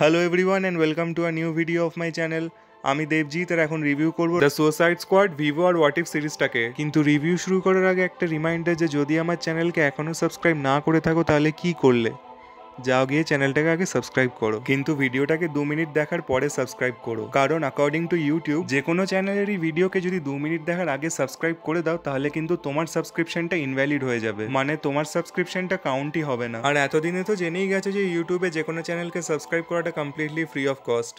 hello everyone and welcome to a new video of my channel আমি দেবজিৎ আর এখন review করবো দ্য সুসাইড স্কোয়াড ভিভো আর if সিরিজটাকে কিন্তু রিভিউ শুরু করার আগে একটা রিমাইন্ডার যে যদি আমার চ্যানেলকে এখনও সাবস্ক্রাইব না করে থাকো তাহলে কি করলে যাও গিয়ে চ্যানেলটাকে আগে সাবস্ক্রাইব করো কিন্তু ভিডিওটাকে দু মিনিট দেখার পরে সাবস্ক্রাইব করো কারণ অ্যাকর্ডিং টু ইউটিউব যে কোনো চ্যানেলেরই ভিডিওকে যদি দু মিনিট দেখার আগে সাবস্ক্রাইব করে দাও তাহলে কিন্তু তোমার সাবস্ক্রিপশনটা ইনভ্যালিড হয়ে যাবে মানে তোমার সাবস্ক্রিপশনটা কাউন্টই হবে না আর এতদিনে তো জেনেই গেছে যে ইউটিউবে যে কোনো চ্যানেলকে সাবস্ক্রাইব করাটা কমপ্লিটলি ফ্রি অফ কস্ট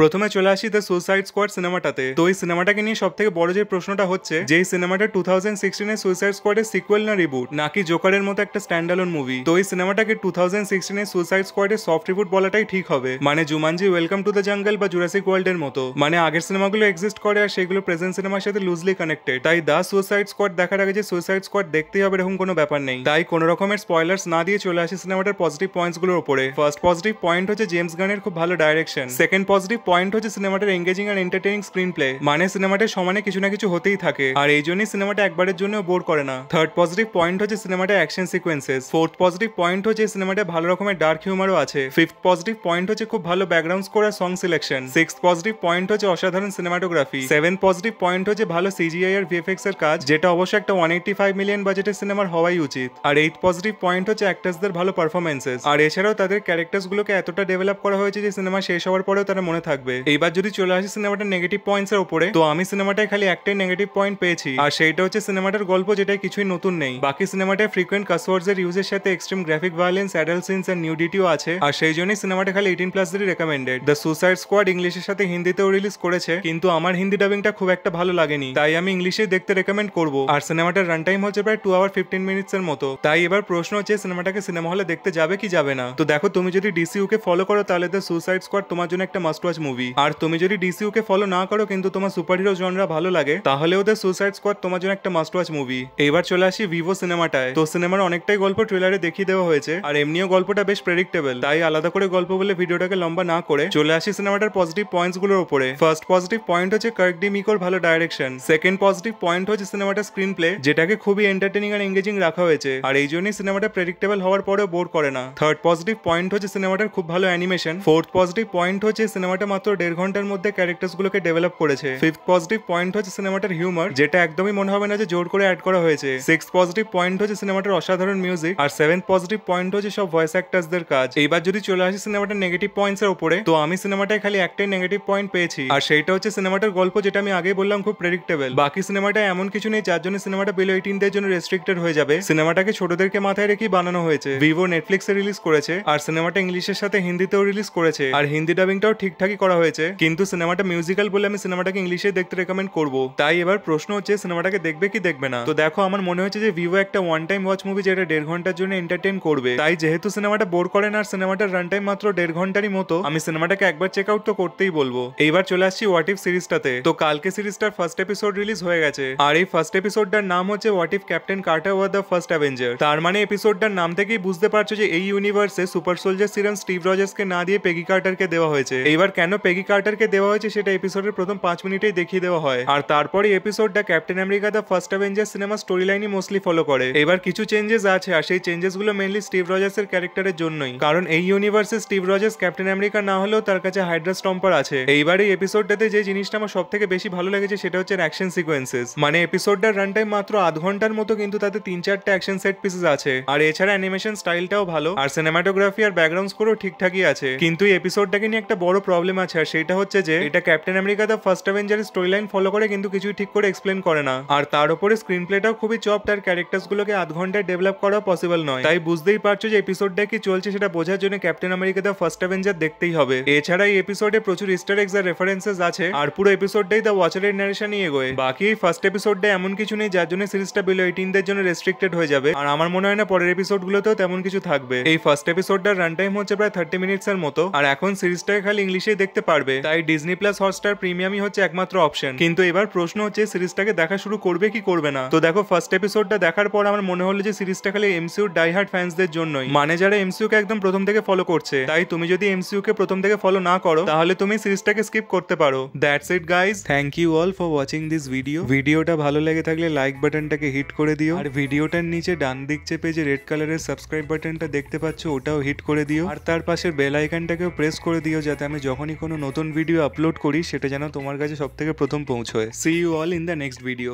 প্রথমে চলে আসি দ্য সুইসাইড স্কোয়াড সিনেমাটাতে তো এই সিনেমাটাকে নিয়ে সব থেকে বড় যে প্রশ্নটা হচ্ছে যে সিনেমাটা টু থাউজেন্ড সিক্সটিনের সুইসাইড এর সিকুয়েল না রিবুট নাকি জোকারের মতো একটা স্ট্যান্ডালোন মুভি তো এই সিনেমাটাকে টু থাউজেন্ড সিক্সটিনের সুইসাইড এর সফট রিবুট বলাটাই ঠিক হবে মানে Jumanji welcome to the jungle বা জুরাসিক ওয়ার্ল্ড এর মতো মানে আগের সিনেমাগুলো এক্সিস্ট করে আর সেগুলো প্রেজেন্ট সিনেমার সাথে লুজলি কানেক্টেড তাই দ্য সুইসাইড স্কোয়াড দেখার আগে যে সুইসাইড স্কোয়াড দেখতেই হবে এরকম কোনো ব্যাপার নেই তাই কোনো রকমের স্পয়লার্স না দিয়ে চলে আসি সিনেমাটার পজিটিভ গুলোর উপরে ফার্স্ট পজিটিভ পয়েন্ট হচ্ছে জেমস গানের খুব ভালো ডাইরেকশন সেকেন্ড পজিটিভ পয়েন্ট হচ্ছে সিনেমাটার এঙ্গেজিং আর এন্টারটেনিং স্ক্রিন প্লে মানে সিনেমাটা সমানে কিছু না কিছু হতেই থাকে আর এই জন্যই সিনেমাটা একবারের জন্য বোর করে না থার্ড পজিটিভ পয়েন্ট হচ্ছে সিনেমাটা action sequences fourth positive point হচ্ছে সিনেমাটা ভালো রকমের ডার্ক হিউমারও আছে ফিফথ পজিটিভ পয়েন্ট হচ্ছে খুব ভালো ব্যাকগ্রাউন্ড স্কোর আর song selection six positive point হচ্ছে অসাধারণ সিনেমাটোগ্রাফি সেভেন পজিটিভ পয়েন্ট হচ্ছে ভালো সিজিআই আর ভিএফএক্স এর কাজ যেটা অবশ্য একটা ওয়ান এইটি ফাইভ মিলিয়ন বাজেটের সিনেমার হওয়াই উচিত আর এইট পজিটিভ পয়েন্ট হচ্ছে অ্যাক্টার্সদের ভালো পারফরমেন্সেস আর এছাড়াও তাদের ক্যারেক্টার্সগুলোকে এতটা ডেভেলপ করা হয়েছে যে সিনেমা শেষ হওয়ার পরেও তারা মনে থাকে থাকবে এইবার যদি চলে আসি সিনেমাটার নেগেটিভ পয়েন্টস এর উপরে তো আমি সিনেমাটায় খালি একটাই নেগেটিভ পয়েন্ট পেয়েছি আর সেইটা হচ্ছে সিনেমাটার গল্প যেটা কিছুই নতুন নেই বাকি সিনেমাটায় ফ্রিকোয়েন্ট কাসওয়ার্ডস এর ইউজের সাথে extreme graphic violence adult scenes and নিউডিটিও আছে আর সেই জন্যই সিনেমাটা খালি এইটিন প্লাসদেরই রেকমেন্ডেড দ্য সুসাইড স্কোয়াড ইংলিশের সাথে হিন্দিতেও রিলিজ করেছে কিন্তু আমার হিন্দি ডাবিংটা খুব একটা ভালো লাগেনি তাই আমি ইংলিশে দেখতে রেকমেন্ড করবো আর সিনেমাটার রান টাইম হচ্ছে প্রায় টু আওয়ার ফিফটিন মিনিটস এর মতো তাই এবার প্রশ্ন হচ্ছে সিনেমাটাকে সিনেমা হলে দেখতে যাবে কি যাবে না তো দেখো তুমি যদি ডিসিউকে ফলো করো তাহলে দ্য সুসাইড স্কোয়াড তোমার জন্য একটা মাস্ট ওয়াচ মুভি আর তুমি যদি ডিসিউ কে ফলো না করো কিন্তু তোমার সুপার হিরো জনরা ভালো লাগে তাহলে ওদের সুসাইড স্কোয়াড তোমার জন্য একটা মাস্ট ওয়াচ মুভি এবার চলে আসি ভিভো সিনেমাটায় তো সিনেমার অনেকটাই গল্প ট্রেলারে দেখিয়ে দেওয়া হয়েছে আর এমনিও গল্পটা বেশ প্রেডিক্টেবল তাই আলাদা করে গল্প বলে ভিডিওটাকে লম্বা না করে চলে আসি সিনেমাটার পজিটিভ পয়েন্টস গুলোর উপরে ফার্স্ট পজিটিভ পয়েন্ট হচ্ছে কার্ক ডি মিকোর ভালো ডাইরেকশন সেকেন্ড পজিটিভ পয়েন্ট হচ্ছে সিনেমাটার স্ক্রিন প্লে যেটাকে খুবই এন্টারটেনিং আর এঙ্গেজিং রাখা হয়েছে আর এই জন্যই সিনেমাটা প্রেডিক্টেবল হওয়ার পরেও বোর করে না থার্ড পজিটিভ পয়েন্ট হচ্ছে সিনেমাটার খুব ভালো অ্যানিমেশন ফোর্থ পজিটিভ পয়েন্ট হচ্ছে সিনেমাটা মাত্র দেড় ঘন্টার মধ্যে ক্যারেক্টার্সগুলোকে ডেভেলপ করেছে ফিফথ পজিটিভ পয়েন্ট হচ্ছে সিনেমাটার হিউমার যেটা একদমই মনে হবে না যে জোর করে অ্যাড করা হয়েছে সিক্স পজিটিভ পয়েন্ট হচ্ছে সিনেমাটার অসাধারণ মিউজিক আর সেভেন পজিটিভ পয়েন্ট হচ্ছে সব ভয়েস অ্যাক্টার্সদের কাজ এইবার যদি চলে আসে সিনেমাটার নেগেটিভ পয়েন্টস এর উপরে তো আমি সিনেমাটায় খালি একটাই নেগেটিভ পয়েন্ট পেয়েছি আর সেইটা হচ্ছে সিনেমাটার গল্প যেটা আমি আগে বললাম খুব প্রেডিক্টেবল বাকি সিনেমাটা এমন কিছু নেই যার জন্য সিনেমাটা বিলো এইটিনদের জন্য রেস্ট্রিক্টেড হয়ে যাবে সিনেমাটাকে ছোটদেরকে মাথায় রেখে বানানো হয়েছে ভিভো নেটফ্লিক্সে রিলিজ করেছে আর সিনেমাটা ইংলিশের সাথে হিন্দিতেও রিলিজ করেছে আর হিন্দি ডাবিংটাও ঠিকঠাকই করা হয়েছে কিন্তু সিনেমাটা মিউজিক্যাল বলে আমি সিনেমাটাকে ইংলিশে দেখতে রেকমেন্ড করব তাই এবার প্রশ্ন হচ্ছে সিনেমাটাকে দেখবে কি দেখবে না তো দেখো আমার মনে হচ্ছে যে ভিভো একটা ওয়ান টাইম ওয়াচ মুভি যেটা দেড় ঘন্টার জন্য এন্টারটেন করবে তাই যেহেতু সিনেমাটা বোর করে না আর সিনেমাটার রান টাইম মাত্র দেড় ঘন্টারই মতো আমি সিনেমাটাকে একবার চেক আউট তো করতেই বলবো এইবার চলে আসছি হোয়াট ইফ সিরিজটাতে তো কালকে সিরিজটার ফার্স্ট এপিসোড রিলিজ হয়ে গেছে আর এই ফার্স্ট এপিসোডটার নাম হচ্ছে what if captain Carter were the first avenger তার মানে এপিসোডটার নাম থেকেই বুঝতে পারছো যে এই ইউনিভার্সে সুপার সোলজার সিরাম স্টিভ রজার্সকে না দিয়ে পেগি কার্টারকে দেওয়া হয়েছে এইবার কেন পেগি কার্টারকে দেওয়া হয়েছে সেটা এপিসোডের প্রথম পাঁচ মিনিটেই দেখিয়ে দেওয়া হয় আর তারপরে এপিসোডটা Captain America the first avenger cinema story লাইনই মোস্টলি ফলো করে এবার কিছু চেঞ্জেস আছে আর সেই গুলো মেনলি স্টিভ এর ক্যারেক্টারের জন্যই কারণ এই ইউনিভার্সে স্টিভ রজার্স ক্যাপ্টেন আমেরিকা না হলেও তার কাছে হাইড্রা স্টম্পার আছে এইবার এই এপিসোডটাতে যে জিনিসটা আমার সব থেকে বেশি ভালো লেগেছে সেটা হচ্ছে অ্যাকশন সিকোয়েন্সেস মানে এপিসোডটার রান টাইম মাত্র আধ ঘন্টার মতো কিন্তু তাতে তিন চারটে অ্যাকশন সেট পিসেস আছে আর এছাড়া অ্যানিমেশন স্টাইলটাও ভালো আর সিনেমাটোগ্রাফি আর ব্যাকগ্রাউন্ড স্কোরও ঠিকঠাকই আছে কিন্তু এই এপিসোডটাকে নিয়ে একটা বড় প্রবলেম আছে আছে আচ্ছা, আর সেটা হচ্ছে যে এটা Captain America the first avenger story line follow করে কিন্তু কিছুই ঠিক করে এক্সপ্লেন করে না আর তার উপরে স্ক্রিন প্লেটাও খুবই চপ তার ক্যারেক্টার গুলোকে আধ ঘন্টায় ডেভেলপ করা পসিবল নয় তাই বুঝতেই পারছো যে এপিসোডটা কি চলছে সেটা বোঝার জন্য Captain America the first avenger দেখতেই হবে এছাড়া এই এপিসোডে প্রচুর ইস্টার এক্স আর রেফারেন্সেস আছে আর পুরো এপিসোডটাই দা ওয়াচারের ন্যারেশন নিয়ে এগোয় বাকি এই ফার্স্ট এপিসোডটা এমন কিছু নেই যার জন্য সিরিজটা বিলো এইটিনদের জন্য রেস্ট্রিক্টেড হয়ে যাবে আর আমার মনে হয় না পরের এপিসোডগুলোতেও তেমন কিছু থাকবে এই ফার্স্ট এপিসোডটার রান টাইম হচ্ছে প্রায় থার্টি মিনিটস এর মতো আর এখন সিরিজটাকে খালি ইংলিশে দেখতে পারবে তাই ডিজনি প্লাস হটস্টার প্রিমিয়ামই হচ্ছে একমাত্র অপশন কিন্তু এবার প্রশ্ন হচ্ছে সিরিজটাকে দেখা শুরু করবে কি করবে না তো দেখো ফার্স্ট এপিসোডটা দেখার পর আমার মনে হলো যে সিরিজটা খালি এমসিউ ডাইহার্ড ফ্যান্সদের জন্যই মানে যারা এমসিউকে একদম প্রথম থেকে ফলো করছে তাই তুমি যদি এমসিউকে প্রথম থেকে ফলো না করো তাহলে তুমি সিরিজটাকে স্কিপ করতে পারো that's it guys thank you all for watching this video ভিডিওটা ভালো লেগে থাকলে লাইক বাটনটাকে হিট করে দিও আর ভিডিওটার নিচে ডান দিক চেপে যে রেড কালারের সাবস্ক্রাইব বাটনটা দেখতে পাচ্ছ ওটাও হিট করে দিও আর তার পাশের বেল আইকনটাকেও প্রেস করে দিও যাতে আমি যখনই কোনো নতুন ভিডিও আপলোড করি সেটা যেন তোমার কাছে সব থেকে প্রথম পৌঁছয় see you all in the next video